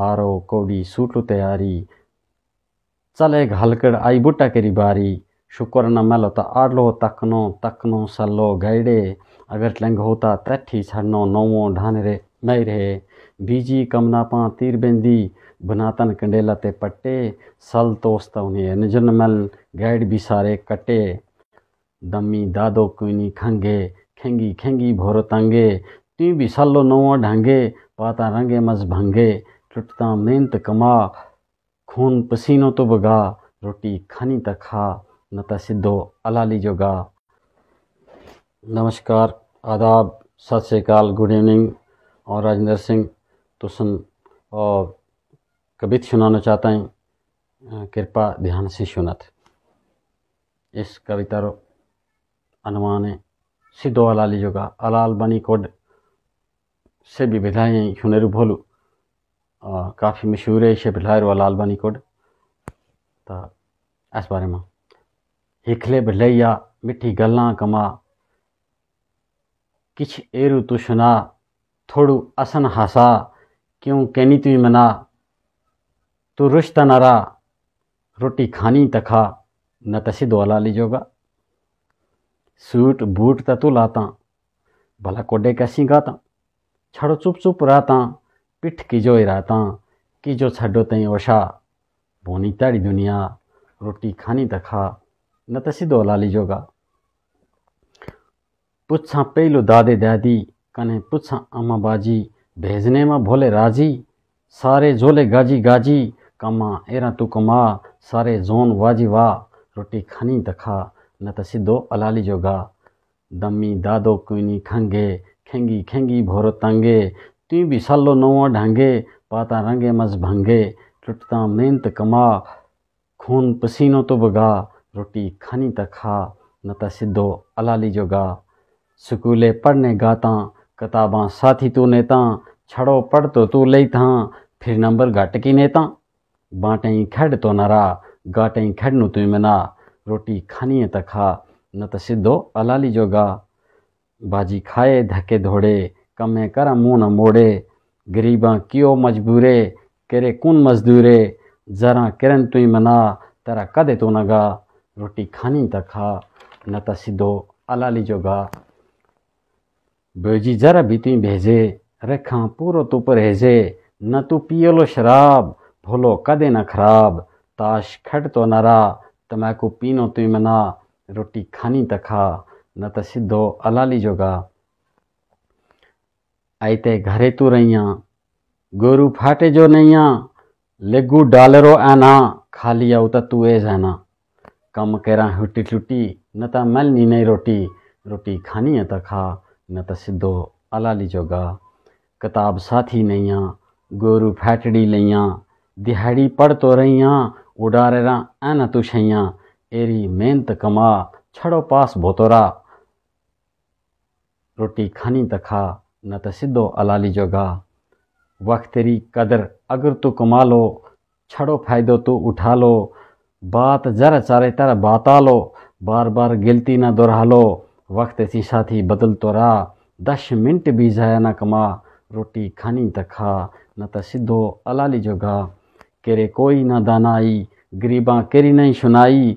आरो कौड़ी सूटू तैयारी चले घलकड़ आई बुट्टा केरी बारी शुक्र न मेलो तो आलो तकनो तकनो सलो गैडे अगर लंग होता तैठी छड़नो नौवो ढान रे नहीं रहे बीजी कमना पा तीर बेंदी बनातन कंडेला ते पट्टे सल तोस्त उन्हें निजन मल गैड भी सारे कटे दमी दादो कुनी खंगे खेंगी खेंगी भोर तंगे तू भी सलो नौवो ढांगे पाता रंगे मज भंगे टुटता मेहनत कमा खून पसीनो तो बगा रोटी खानी तक खा न तो सिद्धो अलाली जो गा नमस्कार आदाब सत श्रीकाल गुड इवनिंग और राजेंद्र सिंह तुसन और कबित सुनाना चाहता है कृपा ध्यान से सुनत इस कविता रो अनुमान है सिद्धो अलाली जोगा अलाल बनी कोड से भी विधाएँ सुनेरु भोलू काफ़ी मशहूर है शेब लहर वाल आलबानी कोड तो इस बारे में हिखले भलैया मिठी गल्ला कमा किछ एरू तू सुना थोड़ू असन हासा क्यों कहनी तू मना तू रुश्ता नारा रोटी खानी तखा न तसी वाला लीजोगा सूट बूट तू लाता भला कोडे कैसी गाता छड़ो चुप चुप रहता ਪਿੱਠ ਕਿਜੋ ਇਰਾਤਾਂ ਕਿਜੋ ਛੱਡੋ ਤਈ ਓਸ਼ਾ बोनी ਤਾੜੀ दुनिया रोटी खानी दखा न तो सिधो लाली जोगा पुछा पेलो दादे दादी कने पुछा अम्मा बाजी भेजने में भोले राजी सारे झोले गाजी गाजी कमा एरा तू कमा सारे जोन वाजी वाह रोटी खानी दखा न तो सिधो अलाली जोगा दम्मी दादो कुनी खंगे खेंगी खेंगी भोरो तंगे ती बिसालो नवा ढांगे पाता रंगे मज भंगे टुटता मेहनत कमा खून पसीनो तो बगा रोटी खानी तक खा न तो सिद्धो अलाली जो गा स्कूले पढ़ने गाता किताबां साथी तू नेता छड़ो पढ़ तो तू ले था फिर नंबर घट की नेता बाटे खेड तो नरा गाटें नु तुम मना रोटी खानी है खा न तो सिद्धो अलाली जो गा बाजी खाए धके धोड़े कमें कर मुँह न मोड़े गरीबा क्यों मजबूरे केरे कुन मजदूरे जरा किरण तुई मना तेरा कदे तो न गा रोटी खानी तक खा न तो सीधो अलाली जो गा बेजी जरा भी तुई भेजे रेखा पूरो तू परहेजे न तू लो शराब भोलो कदे न खराब ताश खट तो नरा तमैको पीनो तुई मना रोटी खानी तक खा न तो सीधो अलाली जोगा అయితే ఘరెతురయ్యా గోరు ఫాటే జో నయ్యా లెగ్గు డాలరో ఆనా ఖాలియా ఉత तुए जाना कम करा हुटी टुटी न त मलनी नहीं रोटी रोटी खानी है त खा न त सिद्धो अलाली जोगा किताब साथी नैया गोरू फैटड़ी लैया दिहाड़ी पढ़ तो रही रैया उडारेरा ऐना तुछैया एरी मेहनत कमा छड़ो पास भोतोरा रोटी खानी त खा न तो सिद्धो अलाली जोगा वक्त तेरी कदर अगर तो कमा लो छड़ो फायदो तो उठा लो बात जरा चारे तरह बाता लो बार बार गिलती ना दोहरा लो वक्त ऐसी साथी बदल तो रहा दस मिनट भी ज़ाया ना कमा रोटी खानी तक खा न तो सीधो अलाली जोगा केरे कोई ना दानाई गरीबा केरी नहीं सुनाई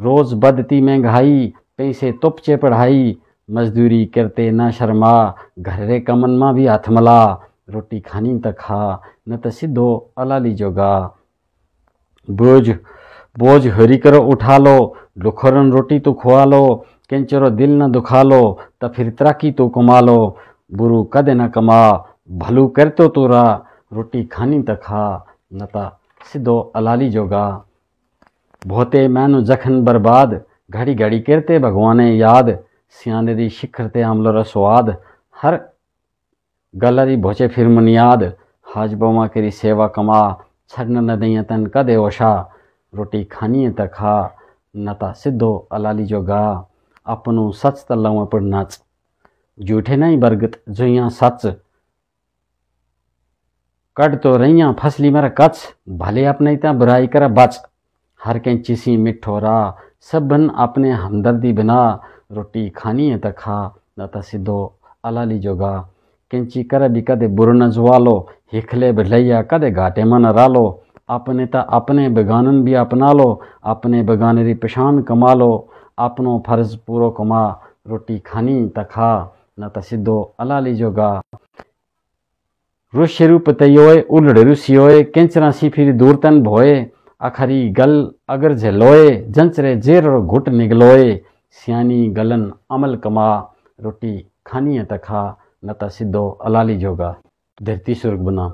रोज़ बदती महंगाई पैसे तुपचे पढ़ाई मजदूरी करते ना शर्मा घर रे कमन माँ भी हाथ मला रोटी खानी त खा न तो सिद्धो अलाली जोगा बोझ बोझ हरी करो उठा लो लुखोरन रोटी तो खुआ लो केंचरो दिल न दुखा लो त फिर तराकी तो कमा लो बुरू कद न कमा भलू कर तो तोरा रोटी खानी त खा न त सिद्धो अलाली जोगा भोते मैनू जखन बर्बाद घड़ी घड़ी करते भगवाने याद सियाने ਦੀ ਸ਼ਿਖਰ ਤੇ ਆਮਲਰਾ ਸਵਾਦ ਹਰ ਗਲਰੀ ਭੋਚੇ ਫਿਰ ਮਨਿਆਦ हाज बमा केरी सेवा कमा छड्न नदैया तन कदे ओषा रोटी खानिए त खा नता सिद्धो अलाली जो गा अपनो सच त लवा पर नच जूठे नहीं बरगत जुइया सच कट तो रही फसली मर कच भले अपने त बुराई कर बच हर के चिसी मिठो रा सबन अपने हमदर्दी बिना रोटी खानी है तो खा ना तो सीधो ली जोगा कैंची करे भी कदे बुर न जुआलो हिखले भलैया कदे घाटे मन लो अपने तो अपने बगानन भी अपना लो अपने बेगाने री पहचान कमा लो अपनो फर्ज पूरा कमा रोटी खानी त खा न तो सीधो अला ली जोगा रुशेरु पतयोए उलड़ सियोए कैंचरा सी फिर दूर तन भोए आखरी गल अगर झेलोए जंचरे जेर घुट निगलोए सियानी गलन अमल कमा रोटी खानी है तखा खा न त सिद्धो अलाली जोगा धरती स्वर्ग बना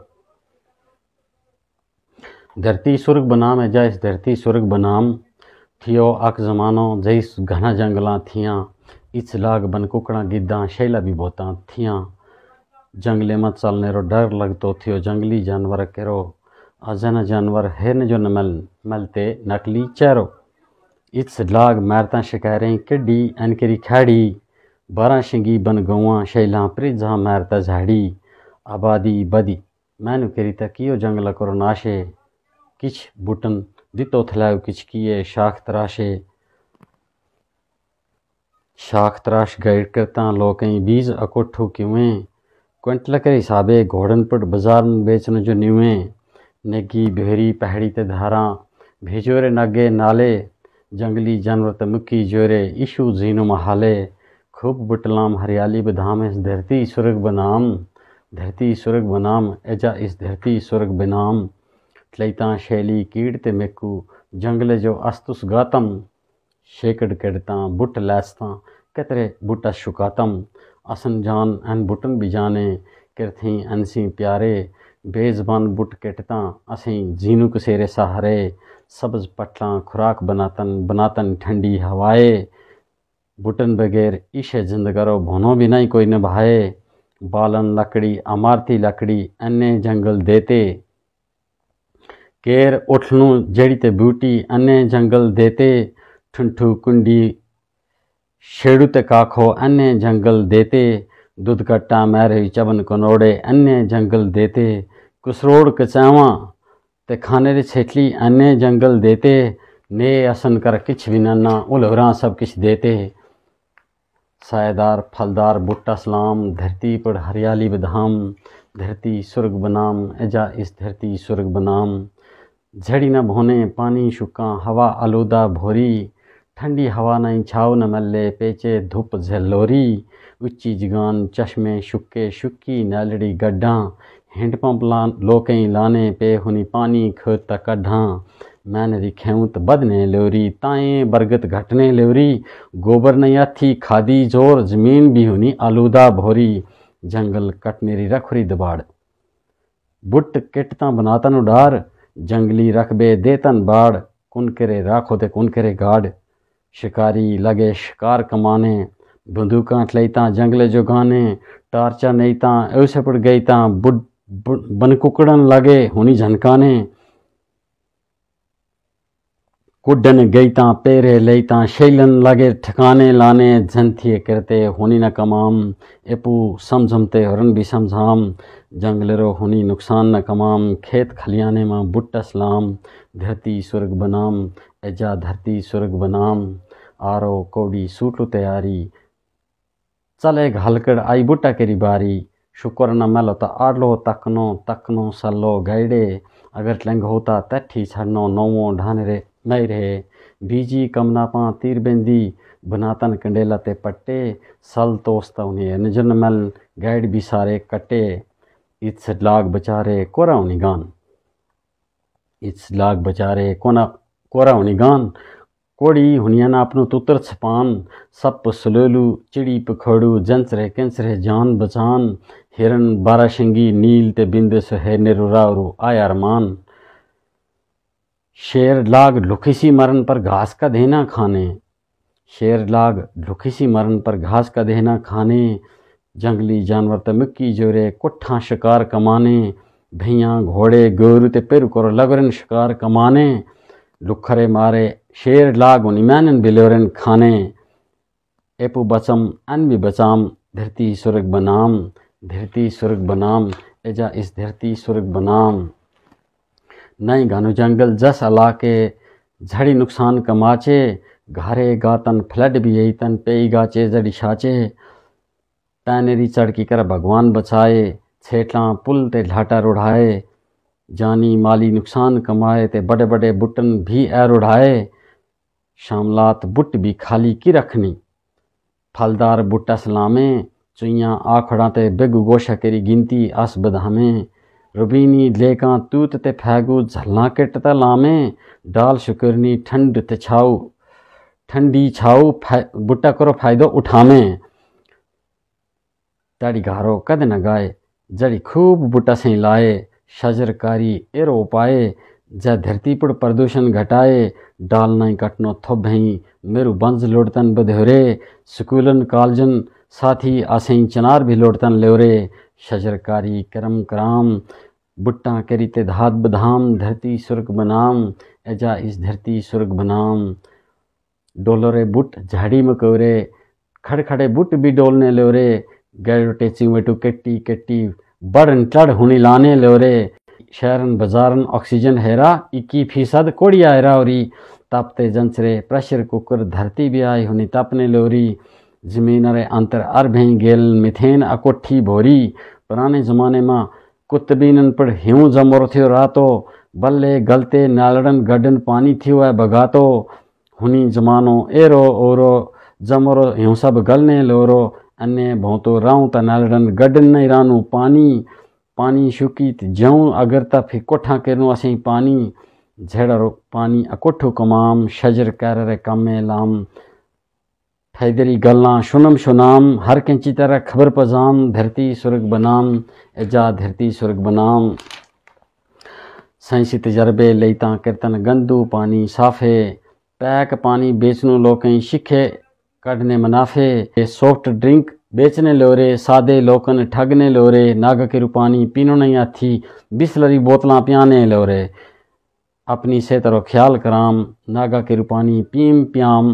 धरती स्वर्ग बना में जा इस धरती स्वर्ग बनाम थियो अक ज़मानो जैस घना जंगला थिया इच लाग बन कुकड़ा गिद्दा शैला भी बोता थिया जंगले मत चलने रो डर लगतो थियो जंगली जानवर केरो अजन जानवर हेन जो न मल मलते नकली चेहरो लाग मैरता शिकारें किड्डी अनकरी खाड़ी बारह शिंगी बन गवां शैलां प्रिजा मैरता झाड़ी आबादी बदी मैनु करी तकियो जंगला करो नाशे किछ बुटन दितो थलाव किछ किए शाख तराशे शाख तराश गाइड करता लोकें बीज अकोठो क्यों क्विंटल के हिसाबे घोड़न पुट बाजार में बेचने जो न्यूएं नेगी बहरी पहाड़ी ते धारा भेजोरे नगे नाले जंगली जानवर मुखी जोरे ईशु जीनो महाले खूब बुटलाम हरियाली बदाम इस धरती स्वर्ग बनाम धरती स्वर्ग बनाम एजा इस धरती स्वर्ग बनाम tlaitan शैली ते मेकू जंगले जो अस्तुस गातम शेकड़ कड़ता बुट लैसता कतरे बुटा शुकातम असन जान अन बुटन भी जाने किरथी अनसी प्यारे बेज़बान बुट केटता असें जीनू कसेरे सहारे सब्ज़ पटलां खुराक बनातन बनातन ठंडी हवाए बुटन बगैर ईशे जिंदगारो भोनो भी नहीं कोई निभाए बालन लकड़ी अमारती लकड़ी अन्य जंगल देते केर उठलू जड़ी ते बूटी अन्य जंगल देते ठुंठू कुंडी शेड़ू ते काखो अन्य जंगल देते दूध कट्टा मैर चबन कनोड़े अन्य जंगल देते कसरोड़ कचावा ते खाने रे छेटली अन्य जंगल देते ने असन कर किछ विनन्ना उलवर सब किछ देते सायदार फलदार बुट्टा सलाम धरती पर हरियाली बधाम धरती स्वर्ग बनाम एजा इस धरती स्वर्ग बनाम झड़ी न भोने पानी शुका हवा आलूदा भोरी ठंडी हवा न छाव न मल्ले पेचे धुप झलोरी उच्ची जगान चश्मे शुके शुकी नालड़ी गड्ढा हैंडपंप ला लोकें लाने पे हुनी पानी ख त कढां मैन रिखेऊं त बधने ल्योरी ताएं बरगत घटने ल्योरी गोबर नहीं थी खादी जोर जमीन भी हुनी आलूदा भोरी जंगल कटनेरी रखुरी दबाड़ बुट किटता बनातन उडार जंगली रकबे देतन बाड़ कुन करे राख ते कुन करे गाड़ शिकारी लगे शिकार कमाने बंदूक ठलैता जंगले जो गाने टार्चा नहींता उसे पर गईता बुड बन कुकड़न लगे होनी झनकाने कुडन ता पेरे ता शैलन लगे ठिकाने लाने झंथिए करते होनी न कमाम एपू समझमते हरन भी समझाम जंगलरो होनी नुकसान न कमाम खेत खलियाने माँ बुट्टस लाम धरती स्वर्ग बनाम एजा धरती स्वर्ग बनाम आरो कोड़ी सूटू तैयारी चले घलकड़ आई बुट्टा केरी बारी शुक्रनमेलो त आर्लो तक्नो तक्नो सल्लो गैडे अगर ट्लैंग होता तैठी छड़नो नौवो ढानरे नहीं रहे बीजी कमनापा तीरबेंदी बनातन कंडेला ते पट्टे सल तोस्त उन्हें निजनमल गैड भी सारे कट्टे इत्स लाग बचारे कोरा उन्हीं गान इत्स लाग बचारे कोना कोरा उन्हीं गान कोड़ी हुनियाना अपनो तुतर छपान सप सुलेलू चिड़ी पखड़ू जंच कैंसरे जान बचान हिरन बाराशंगी नील ते बिंद सुहे है निरुरावरू आया अरमान शेर लाग लुखिसी मरण पर घास का देना खाने शेर लाग लुखिसी मरण पर घास का देना खाने जंगली जानवर ते जोरे कुट्ठा शिकार कमाने भैया घोड़े गोरू ते पेरू करो लगरन शिकार कमाने लुखरे मारे शेर शेरलाग उनिमैनन बिलोरन खाने एपो बचम अन भी बचाम धरती सुरग बनाम धरती सुरग बनाम एजा इस धरती सुरग बनाम नई घानो जंगल जस अला के झड़ी नुकसान कमाचे घरे गातन फ्लड भी यही तन पेई गाचे जड़ी छाचे तैनेरी चढ़ की कर भगवान बचाए छेटा पुल ते ढाटा रुढ़ाए जानी माली नुकसान कमाए ते बड़े बड़े बुटन भी ऐर उड़ाए शामलात बुट भी खाली की रखनी फलदार बुट्टा सलामें चुइयाँ आखड़ा ते बिग गोशा करी गिनती अस बदामें रुबीनी लेकां तूत ते फैगू झलना किट ते लामें डाल शुकरनी ठंड ते छाऊ ठंडी छाऊ बुट्टा करो फायदो उठामें तड़ी गारो कद न गाए जड़ी खूब बुट्टा से लाए शजरकारी एरो पाए जै धरती पर प्रदूषण घटाए डाल नहीं कटनो थप भई मेरू बंज लोड़तन बधेरे स्कूलन कॉलेजन साथी आसें चनार भी लोड़तन ल्योरे शजरकारी करम कराम बुट्टा करी ते धात बधाम धरती सुर्ग बनाम एजा इस धरती सुर्ग बनाम डोलोरे बुट झाड़ी मकोरे खड़े बुट भी डोलने ल्योरे गैरोटे चिंगवेटू कट्टी कट्टी बड़ चढ़ हुनी लाने लोरे शहर बाजार ऑक्सीजन हेरा इक्की फ़ीसद कोड़ी आहे रावरी तापते जंसरे प्रेशर कुकर धरती भी आई होनी तापने लोरी ज़मीन रे अंतर अरभें गेल मिथेन अकोठी भोरी पुराने ज़माने में कुतबीन पर ह्यू जमोर थियो रातो बल्ले गलते नालड़न गडन पानी थियो है बगातो हुनी ज़मानो एरो ओरो जमरो ह्यूँ सब गलने लोरो अन्य भोंतो राऊं त नालड़न गडन नहीं रानू पानी पानी शुकीत जऊं अगरता फे कोठा किरनो असें पानी रुक पानी अकोठो कमाम शजर कैरर कमे लाम हैदरी गल्ला शुनम शुनाम हर कंची तरह खबर पजाम धरती सुरग बनाम ऐजा धरती सुरग बनाम साइंसी तजर्बे लईता किरतन गंदू पानी साफे पैक पानी बेचनो लोकें शिखे कढ़ने मुनाफे सॉफ्ट ड्रिंक बेचने लोरे सादे लोकन ठगने लोरे नाग के रूपानी पीनो नहीं आती बिस्लरी बोतलां पियाने लोरे अपनी से तरो ख्याल कराम नागा के रूपानी पीम प्याम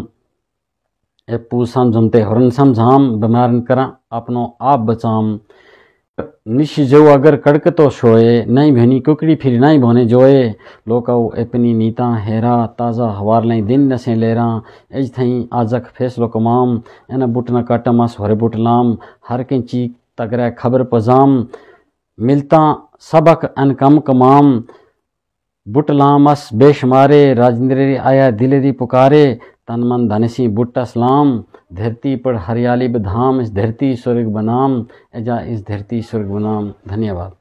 एपू पू समझमते हरन समझाम बीमार करा अपनो आप बचाम निश जो अगर कड़क तो शोए नहीं भेनी कुकड़ी फिर नहीं बोने जोए लोकाओ अपनी नीता हेरा ताज़ा हवार लें दिन नसें लेरा एज थई आजक फैसलो कमाम एना बुटना काटा मास होरे बुट लाम हर के चीक तगरा खबर पजाम मिलता सबक अन कम कमाम बुट लामस बेशमारे राजेंद्र आया दिलेरी पुकारे तन मन धनसी बुट्टा सलाम धरती पर हरियाली बधाम इस धरती स्वर्ग बनाम एजा इस धरती स्वर्ग बनाम धन्यवाद